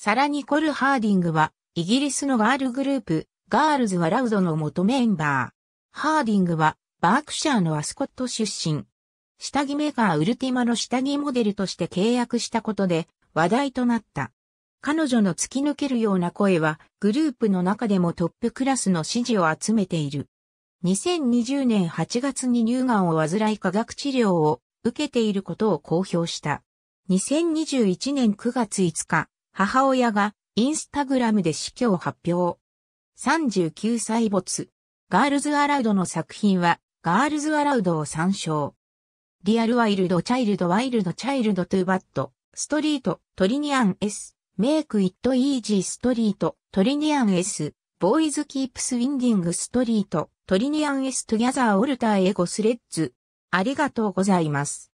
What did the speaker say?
サラ・ニコル・ハーディングは、イギリスのガールグループ、ガールズ・ワラウドの元メンバー。ハーディングは、バークシャーのアスコット出身。下着メーカーウルティマの下着モデルとして契約したことで、話題となった。彼女の突き抜けるような声は、グループの中でもトップクラスの支持を集めている。2020年8月に乳がんを患い化学治療を受けていることを公表した。2021年9月5日、母親がインスタグラムで死去を発表。39歳没。ガールズ・アラウドの作品は、ガールズ・アラウドを参照。リアル・ワイルド・チャイルド・ワイルド・チャイルド・トゥ・バット、ストリート、トリニアン・ S、メイク・イット・イージー・ストリート、トリニアン・ S、ボーイズ・キープス・ウィンディング・ストリート、トリニアン・エス・トギャザー・オルター・エゴ・スレッズ。ありがとうございます。